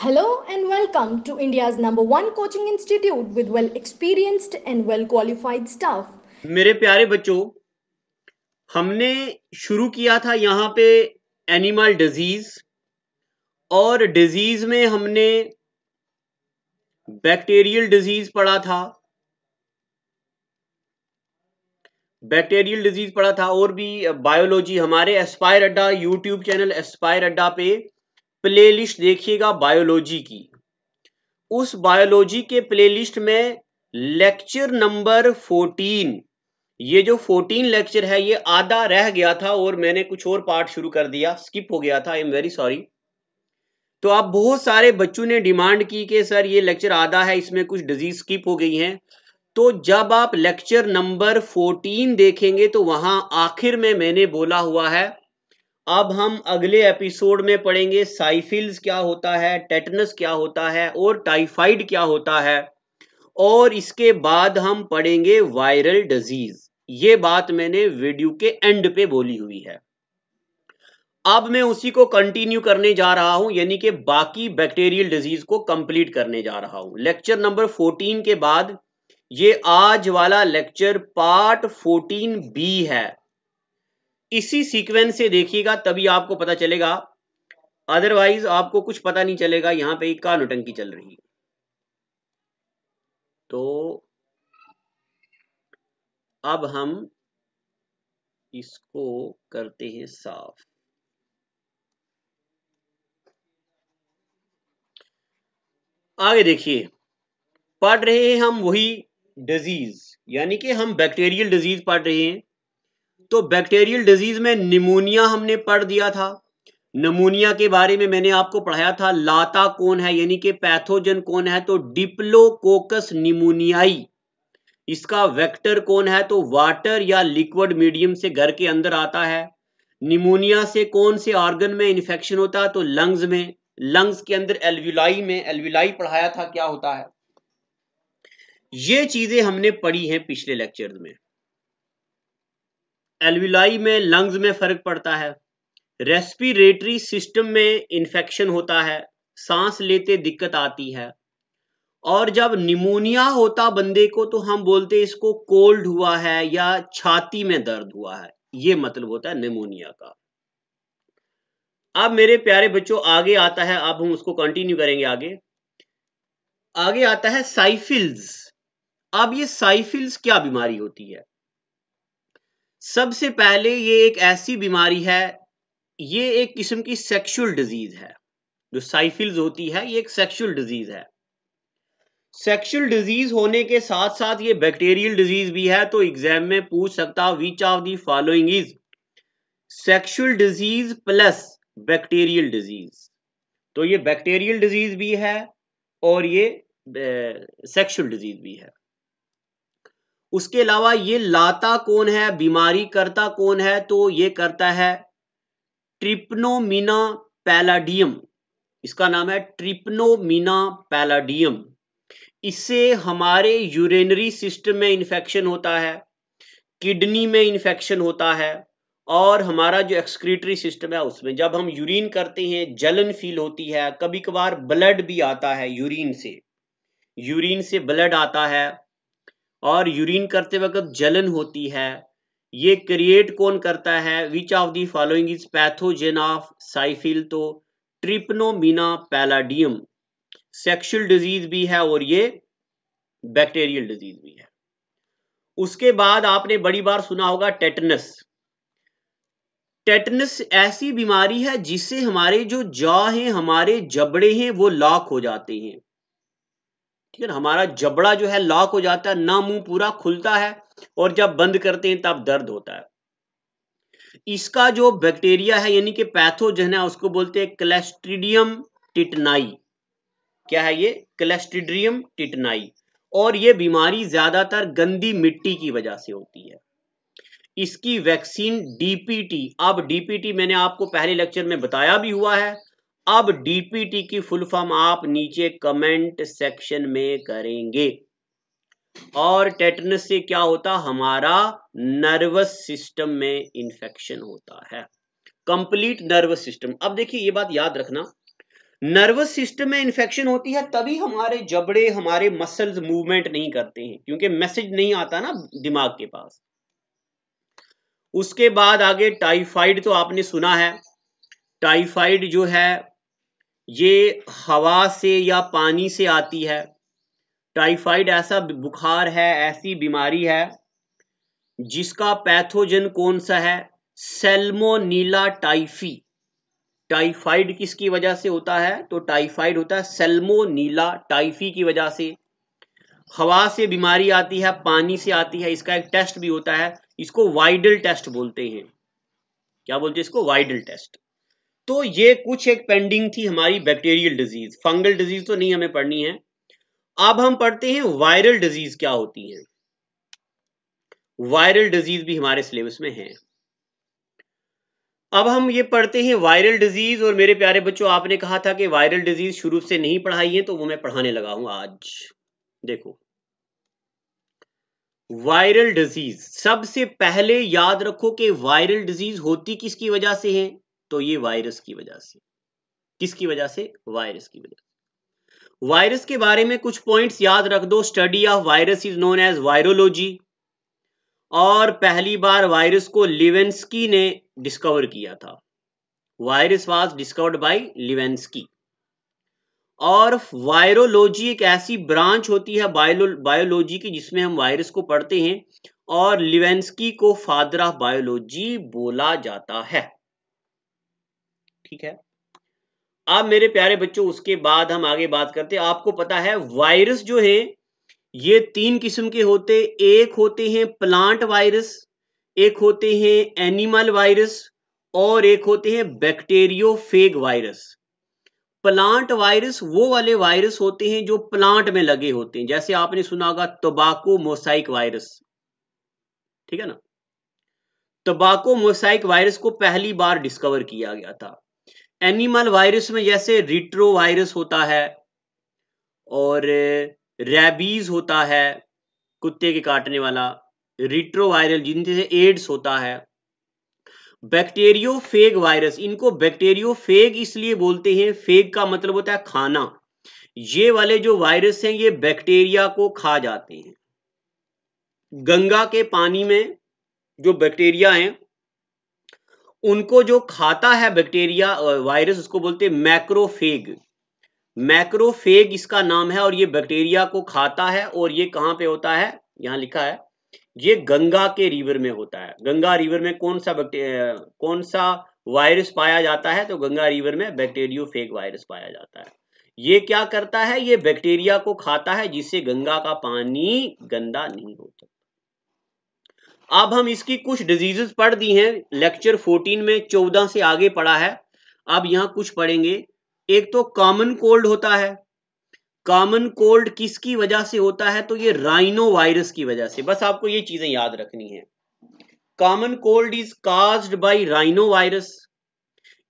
Hello and welcome to India's number one coaching institute with well experienced and well qualified staff. मेरे प्यारे बच्चों हमने शुरू किया था यहाँ पे एनिमल डिजीज और डिजीज में हमने बैक्टीरियल डिजीज पढ़ा था बैक्टीरियल डिजीज पढ़ा था और भी बायोलॉजी हमारे एस्पायर अड्डा यूट्यूब चैनल एस्पायर अड्डा पे प्लेलिस्ट देखिएगा बायोलॉजी की उस बायोलॉजी के प्लेलिस्ट में लेक्चर नंबर 14 ये जो 14 लेक्चर है ये आधा रह गया था और मैंने कुछ और पार्ट शुरू कर दिया स्किप हो गया था आई एम वेरी सॉरी तो आप बहुत सारे बच्चों ने डिमांड की कि सर ये लेक्चर आधा है इसमें कुछ डिजीज स्किप हो गई है तो जब आप लेक्चर नंबर 14 देखेंगे तो वहां आखिर में मैंने बोला हुआ है अब हम अगले एपिसोड में पढ़ेंगे साइफिल्स क्या होता है टेटनस क्या होता है और टाइफाइड क्या होता है और इसके बाद हम पढ़ेंगे वायरल डिजीज ये बात मैंने वीडियो के एंड पे बोली हुई है अब मैं उसी को कंटिन्यू करने जा रहा हूं यानी कि बाकी बैक्टीरियल डिजीज को कंप्लीट करने जा रहा हूं लेक्चर नंबर 14 के बाद ये आज वाला लेक्चर पार्ट 14 बी है इसी सीक्वेंस से देखिएगा तभी आपको पता चलेगा अदरवाइज आपको कुछ पता नहीं चलेगा यहां पे का नोटंकी चल रही है तो अब हम इसको करते हैं साफ आगे देखिए पढ़ रहे हैं हम वही डिजीज यानी कि हम बैक्टीरियल डिजीज पढ़ रहे हैं तो बैक्टीरियल डिजीज में निमोनिया हमने पढ़ दिया था नमूनिया के बारे में मैंने आपको पढ़ाया था लाता कौन है यानी कि पैथोजन कौन है तो डिप्लोकोकस निमोनियाई इसका वेक्टर कौन है तो वाटर या लिक्विड मीडियम से घर के अंदर आता है निमोनिया से कौन से ऑर्गन में इन्फेक्शन होता है तो लंग्स में लंग्स के अंदर एल्विलाई में एल्विलाई पढ़ाया था क्या होता है ये चीजें हमने पढ़ी है पिछले लेक्चर में एलविलाई में लंग्स में फर्क पड़ता है रेस्पिरेटरी सिस्टम में इन्फेक्शन होता है सांस लेते दिक्कत आती है और जब निमोनिया होता बंदे को तो हम बोलते इसको कोल्ड हुआ है या छाती में दर्द हुआ है ये मतलब होता है निमोनिया का अब मेरे प्यारे बच्चों आगे आता है अब हम उसको कंटिन्यू करेंगे आगे आगे आता है साइफिल्स अब ये साइफिल्स क्या बीमारी होती है सबसे पहले ये एक ऐसी बीमारी है ये एक किस्म की सेक्सुअल डिजीज है जो साइफिल्स होती है ये एक सेक्सुअल डिजीज है सेक्सुअल डिजीज होने के साथ साथ ये बैक्टीरियल डिजीज भी है तो एग्जाम में पूछ सकता which of the following is sexual disease plus bacterial disease तो ये बैक्टीरियल डिजीज भी है और ये सेक्सुअल डिजीज भी है उसके अलावा ये लाता कौन है बीमारी करता कौन है तो ये करता है ट्रिप्नोमिना पैलाडियम इसका नाम है ट्रिप्नोमिना पैलाडियम इससे हमारे यूरिनरी सिस्टम में इंफेक्शन होता है किडनी में इन्फेक्शन होता है और हमारा जो एक्सक्रीटरी सिस्टम है उसमें जब हम यूरिन करते हैं जलन फील होती है कभी कभार ब्लड भी आता है यूरिन से यूरिन से ब्लड आता है और यूरिन करते वक्त जलन होती है ये क्रिएट कौन करता है which of the following is pathogen of syphilis तो ट्रिपनोमिना पैलाडियम सेक्सुअल डिजीज भी है और ये बैक्टीरियल डिजीज भी है उसके बाद आपने बड़ी बार सुना होगा टेटनस टेटनस ऐसी बीमारी है जिससे हमारे जो जॉ हैं हमारे जबड़े हैं वो लॉक हो जाते हैं ठीक है हमारा जबड़ा जो है लॉक हो जाता है ना मुंह पूरा खुलता है और जब बंद करते हैं तब दर्द होता है इसका जो बैक्टीरिया है यानी कि पैथोजन है उसको बोलते हैं क्लेस्ट्रीडियम टिटनाई क्या है ये क्लेस्ट्रीडियम टिटनाई और ये बीमारी ज्यादातर गंदी मिट्टी की वजह से होती है इसकी वैक्सीन डीपीटी अब डीपीटी मैंने आपको पहले लेक्चर में बताया भी हुआ है अब डीपीटी की फुल फॉर्म आप नीचे कमेंट सेक्शन में करेंगे और टेटनस से क्या होता हमारा नर्वस सिस्टम में इंफेक्शन होता है कंप्लीट नर्वस सिस्टम अब देखिए ये बात याद रखना नर्वस सिस्टम में इंफेक्शन होती है तभी हमारे जबड़े हमारे मसल्स मूवमेंट नहीं करते हैं क्योंकि मैसेज नहीं आता ना दिमाग के पास उसके बाद आगे टाइफाइड तो आपने सुना है टाइफाइड जो है ये हवा से या पानी से आती है टाइफाइड ऐसा बुखार है ऐसी बीमारी है जिसका पैथोजन कौन सा है सेल्मोनीला टाइफी टाइफाइड किसकी वजह से होता है तो टाइफाइड होता है सेल्मोनीला टाइफी की वजह से हवा से बीमारी आती है पानी से आती है इसका एक टेस्ट भी होता है इसको वाइडल टेस्ट बोलते हैं क्या बोलते हैं इसको वाइडल टेस्ट तो ये कुछ एक पेंडिंग थी हमारी बैक्टीरियल डिजीज फंगल डिजीज तो नहीं हमें पढ़नी है अब हम पढ़ते हैं वायरल डिजीज क्या होती है वायरल डिजीज भी हमारे सिलेबस में है अब हम ये पढ़ते हैं वायरल डिजीज और मेरे प्यारे बच्चों आपने कहा था कि वायरल डिजीज शुरू से नहीं पढ़ाई है तो वो मैं पढ़ाने लगा हूं आज देखो वायरल डिजीज सबसे पहले याद रखो कि वायरल डिजीज होती किसकी वजह से है तो ये वायरस की वजह से किसकी वजह से वायरस की वजह से वायरस के बारे में कुछ पॉइंट्स याद रख दो study of virus is known as virology और पहली बार वायरस को लिवेंस्की ने डिस्कवर किया था वायरस वॉज डिस्कवर्ड बाय लिवेंस्की और वायरोलॉजी एक ऐसी ब्रांच होती है बायो बायोलॉजी की जिसमें हम वायरस को पढ़ते हैं और लिवेंस्की को फादर ऑफ बायोलॉजी बोला जाता है ठीक है अब मेरे प्यारे बच्चों उसके बाद हम आगे बात करते हैं आपको पता है वायरस जो है ये तीन किस्म के होते एक होते हैं प्लांट वायरस एक होते हैं एनिमल वायरस और एक होते हैं फेग वायरस प्लांट वायरस वो वाले वायरस होते हैं जो प्लांट में लगे होते हैं जैसे आपने सुना होगा तबाको मोसाइक वायरस ठीक है ना तबाको मोसाइक वायरस को पहली बार डिस्कवर किया गया था एनिमल वायरस में जैसे रिट्रो वायरस होता है और रेबीज होता है कुत्ते के काटने वाला रिट्रो रिट्रोवायरल जिनसे एड्स होता है बैक्टेरियो फेग वायरस इनको बैक्टेरियो फेग इसलिए बोलते हैं फेग का मतलब होता है खाना ये वाले जो वायरस हैं ये बैक्टीरिया को खा जाते हैं गंगा के पानी में जो बैक्टीरिया हैं उनको जो खाता है बैक्टीरिया वायरस उसको बोलते हैं मैक्रोफेग मैक्रोफेग इसका नाम है और ये बैक्टीरिया को खाता है और ये कहाँ पे होता है यहाँ लिखा है ये गंगा के रिवर में होता है गंगा रिवर में कौन सा कौन सा वायरस पाया जाता है तो गंगा रिवर में बैक्टेरियो वायरस पाया जाता है ये क्या करता है ये बैक्टीरिया को खाता है जिससे गंगा का पानी गंदा नहीं होता अब हम इसकी कुछ डिजीजेस पढ़ दी हैं लेक्चर 14 में 14 से आगे पढ़ा है अब यहां कुछ पढ़ेंगे एक तो कॉमन कोल्ड होता है कॉमन कोल्ड किसकी वजह से होता है तो ये राइनो वायरस की वजह से बस आपको ये चीजें याद रखनी है common cold is caused by rhino virus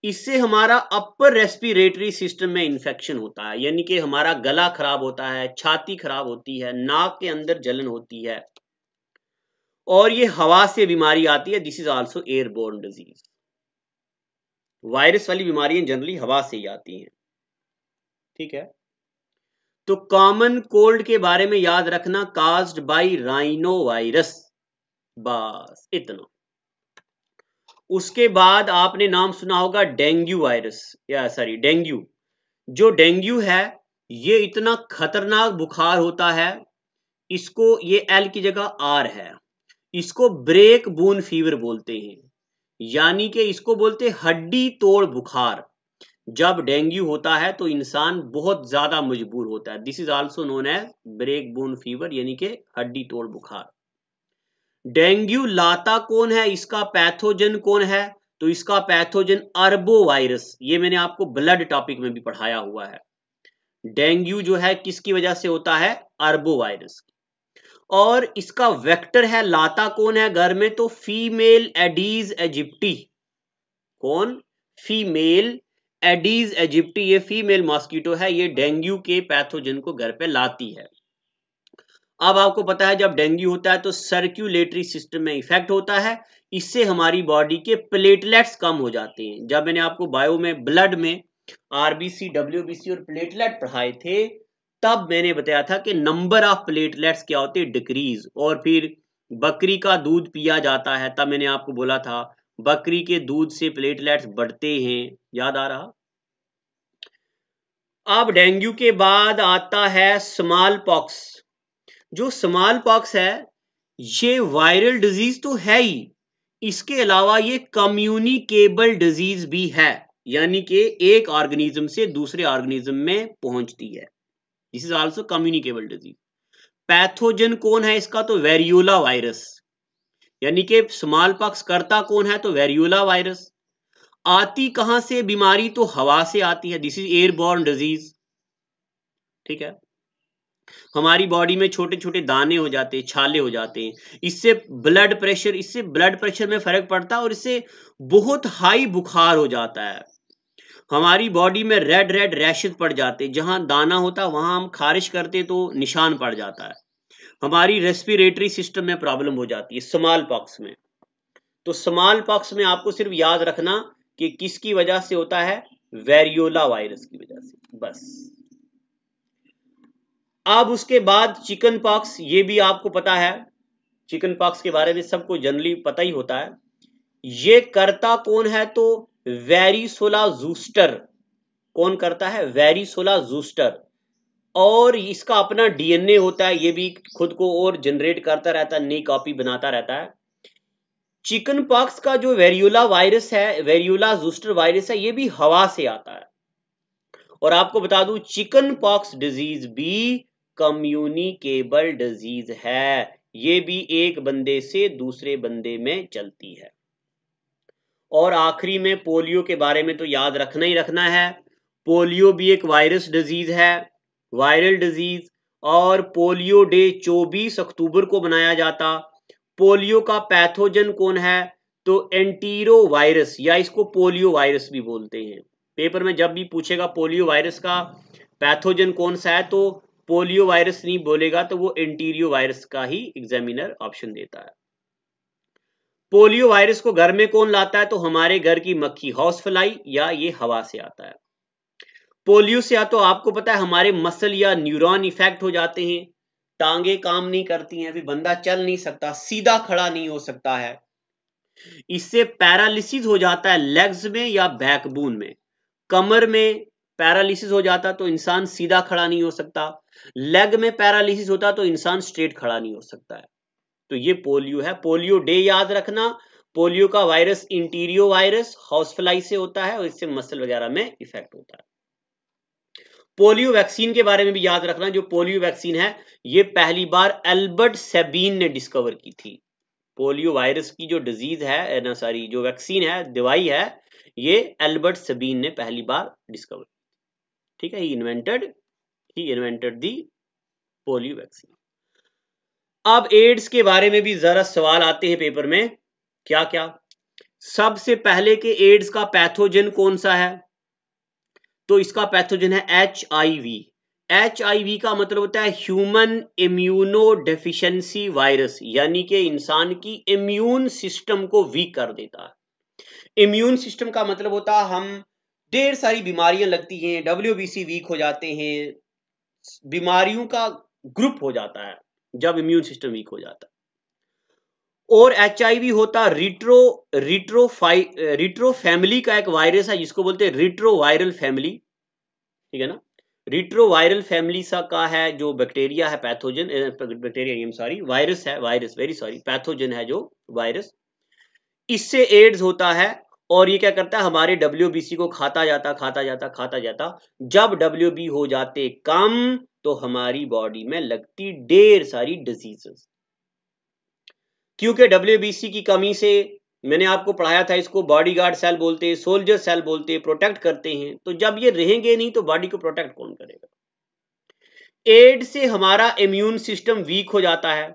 इससे हमारा अपर रेस्पिरेटरी सिस्टम में इंफेक्शन होता है यानी कि हमारा गला खराब होता है छाती खराब होती है नाक के अंदर जलन होती है और ये हवा से बीमारी आती है this is also airborne disease virus वाली बीमारियां जनरली हवा से ही आती हैं ठीक है तो कॉमन कोल्ड के बारे में याद रखना कास्ड बाई राइनो वायरस बस इतना उसके बाद आपने नाम सुना होगा डेंगू वायरस या सॉरी डेंगू जो डेंगू है ये इतना खतरनाक बुखार होता है इसको ये एल की जगह आर है इसको ब्रेक बोन फीवर बोलते हैं यानी कि इसको बोलते हड्डी तोड़ बुखार जब डेंगू होता है तो इंसान बहुत ज्यादा मजबूर होता है this is also known as break bone fever यानी कि हड्डी तोड़ बुखार डेंगू लाता कौन है इसका पैथोजन कौन है तो इसका पैथोजन अरबो वायरस ये मैंने आपको ब्लड टॉपिक में भी पढ़ाया हुआ है डेंगू जो है किसकी वजह से होता है अरबो वायरस और इसका वेक्टर है लाता कौन है घर में तो फीमेल एडीज एजिप्टी कौन फीमेल एडीज एजिप्टी ये फीमेल मॉस्किटो है ये डेंगू के पैथोजन को घर पे लाती है अब आपको पता है जब डेंगू होता है तो सर्क्यूलेटरी सिस्टम में इफेक्ट होता है इससे हमारी बॉडी के प्लेटलेट्स कम हो जाते हैं जब मैंने आपको बायो में ब्लड में आरबीसी डब्ल्यू और प्लेटलेट पढ़ाए थे तब मैंने बताया था कि नंबर ऑफ प्लेटलेट्स क्या होते हैं डिक्रीज और फिर बकरी का दूध पिया जाता है तब मैंने आपको बोला था बकरी के दूध से प्लेटलेट्स बढ़ते हैं याद आ रहा अब डेंगू के बाद आता है स्मॉल पॉक्स जो स्मॉल पॉक्स है ये वायरल डिजीज तो है ही इसके अलावा ये कम्युनिकेबल डिजीज भी है यानी कि एक ऑर्गेनिज्म से दूसरे ऑर्गेनिज्म में पहुंचती है this is also communicable disease pathogen कौन है इसका तो वेरियोला वायरस यानी कि स्मॉल पॉक्स करता कौन है तो वेरियोला वायरस आती कहां से बीमारी तो हवा से आती है दिस इज एयरबॉर्न डिजीज ठीक है हमारी बॉडी में छोटे छोटे दाने हो जाते हैं छाले हो जाते हैं इससे ब्लड प्रेशर इससे ब्लड प्रेशर में फर्क पड़ता है और इससे बहुत हाई बुखार हो जाता है हमारी बॉडी में रेड रेड रैशेज पड़ जाते जहां दाना होता वहां हम खारिश करते तो निशान पड़ जाता है हमारी रेस्पिरेटरी सिस्टम में प्रॉब्लम हो जाती है स्मॉल पॉक्स में तो स्मॉल पॉक्स में आपको सिर्फ याद रखना कि किसकी वजह से होता है वेरियोला वायरस की वजह से बस अब उसके बाद चिकन पॉक्स ये भी आपको पता है चिकन पॉक्स के बारे में सबको जनरली पता ही होता है ये करता कौन है तो वेरिसोला जूस्टर कौन करता है वेरिसोला जूस्टर और इसका अपना डीएनए होता है ये भी खुद को और जनरेट करता रहता है नई कॉपी बनाता रहता है चिकन पॉक्स का जो वेरियोला वायरस है वेरियोला जूस्टर वायरस है ये भी हवा से आता है और आपको बता दू चिकन पॉक्स डिजीज भी कम्युनिकेबल डिजीज है ये भी एक बंदे से दूसरे बंदे में चलती है और आखिरी में पोलियो के बारे में तो याद रखना ही रखना है पोलियो भी एक वायरस डिजीज है वायरल डिजीज और पोलियो डे 24 अक्टूबर को मनाया जाता पोलियो का पैथोजन कौन है तो एंटीरो वायरस या इसको पोलियो वायरस भी बोलते हैं पेपर में जब भी पूछेगा पोलियो वायरस का पैथोजन कौन सा है तो पोलियो वायरस नहीं बोलेगा तो वो एंटीरियो वायरस का ही एग्जामिनर ऑप्शन देता है पोलियो वायरस को घर में कौन लाता है तो हमारे घर की मक्खी हाउस फ्लाई या ये हवा से आता है पोलियो से या तो आपको पता है हमारे मसल या न्यूरॉन इफेक्ट हो जाते हैं टांगे काम नहीं करती हैं अभी बंदा चल नहीं सकता सीधा खड़ा नहीं हो सकता है इससे पैरालिसिस हो जाता है लेग्स में या बैकबोन में कमर में पैरालिसिस हो जाता तो इंसान सीधा खड़ा नहीं हो सकता लेग में पैरालिसिस होता तो इंसान स्ट्रेट खड़ा नहीं हो सकता है तो ये पोलियो है पोलियो डे याद रखना पोलियो का virus entero virus house fly से होता है और इससे मसल वगैरह में इफेक्ट होता है पोलियो वैक्सीन के बारे में भी याद रखना जो पोलियो वैक्सीन है ये पहली बार एल्बर्ट सेबीन ने डिस्कवर की थी पोलियो वायरस की जो डिजीज है ना सॉरी जो वैक्सीन है दवाई है ये एल्बर्ट सबीन ने पहली बार डिस्कवर ठीक है ही इन्वेंटेड ही इन्वेंटेड दी पोलियो वैक्सीन अब एड्स के बारे में भी जरा सवाल आते हैं पेपर में क्या क्या सबसे पहले के एड्स का पैथोजन कौन सा है तो इसका पैथोजन है H I V H I V का मतलब होता है ह्यूमन इम्यूनो डेफिशिएंसी वायरस यानी कि इंसान की इम्यून सिस्टम को वीक कर देता है इम्यून सिस्टम का मतलब होता है हम ढेर सारी बीमारियां लगती हैं डब्ल्यू वीक हो जाते हैं बीमारियों का ग्रुप हो जाता है जब इम्यून सिस्टम वीक हो जाता और एच होता रिट्रो रिट्रो फाइ रिट्रो फैमिली का एक वायरस है जिसको बोलते हैं रिट्रो वायरल फैमिली ठीक है ना रिट्रो वायरल फैमिली सा का है जो बैक्टीरिया है पैथोजन बैक्टीरिया सॉरी वायरस है वायरस वेरी सॉरी पैथोजन है जो वायरस इससे एड्स होता है और ये क्या करता है हमारे डब्ल्यू को खाता जाता खाता जाता खाता जाता जब डब्ल्यू हो जाते कम तो हमारी बॉडी में लगती ढेर सारी डिजीजेस क्योंकि डब्ल्यू की कमी से मैंने आपको पढ़ाया था इसको बॉडीगार्ड सेल बोलते हैं सोल्जर सेल बोलते हैं प्रोटेक्ट करते हैं तो जब ये रहेंगे नहीं तो बॉडी को प्रोटेक्ट कौन करेगा एड्स से हमारा इम्यून सिस्टम वीक हो जाता है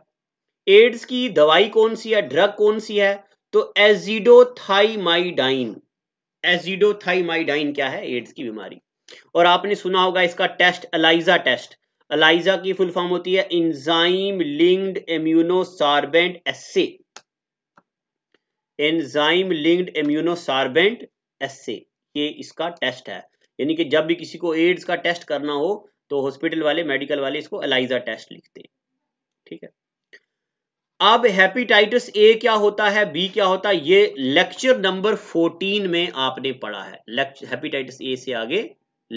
एड्स की दवाई कौन सी है ड्रग कौन सी है तो एजिडोथाइमाइडाइन एजिडोथाइमाइडाइन क्या है एड्स की बीमारी और आपने सुना होगा इसका टेस्ट अलाइजा टेस्ट अलाइजा की फुल फॉर्म होती है enzyme linked immunosorbent assay enzyme linked immunosorbent assay ये इसका टेस्ट है यानी कि जब भी किसी को एड्स का टेस्ट करना हो तो हॉस्पिटल वाले मेडिकल वाले इसको अलाइजा टेस्ट लिखते हैं ठीक है अब हेपेटाइटिस ए क्या होता है बी क्या होता है ये लेक्चर नंबर 14 में आपने पढ़ा है हेपेटाइटिस ए से आगे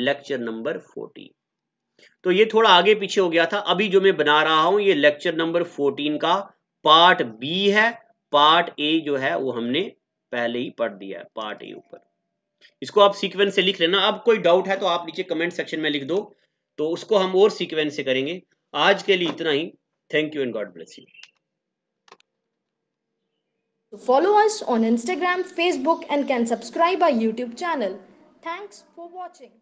लेक्चर नंबर 14 तो ये थोड़ा आगे पीछे हो गया था अभी जो मैं बना रहा हूं ये लेक्चर नंबर 14 का पार्ट बी है पार्ट ए जो है वो हमने पहले ही पढ़ दिया है पार्ट ए ऊपर इसको आप सीक्वेंस से लिख लेना अब कोई डाउट है तो आप नीचे कमेंट सेक्शन में लिख दो तो उसको हम और सीक्वेंस से करेंगे आज के लिए इतना ही thank you and God bless you Follow us on Instagram, Facebook and can subscribe our YouTube channel. Thanks for watching.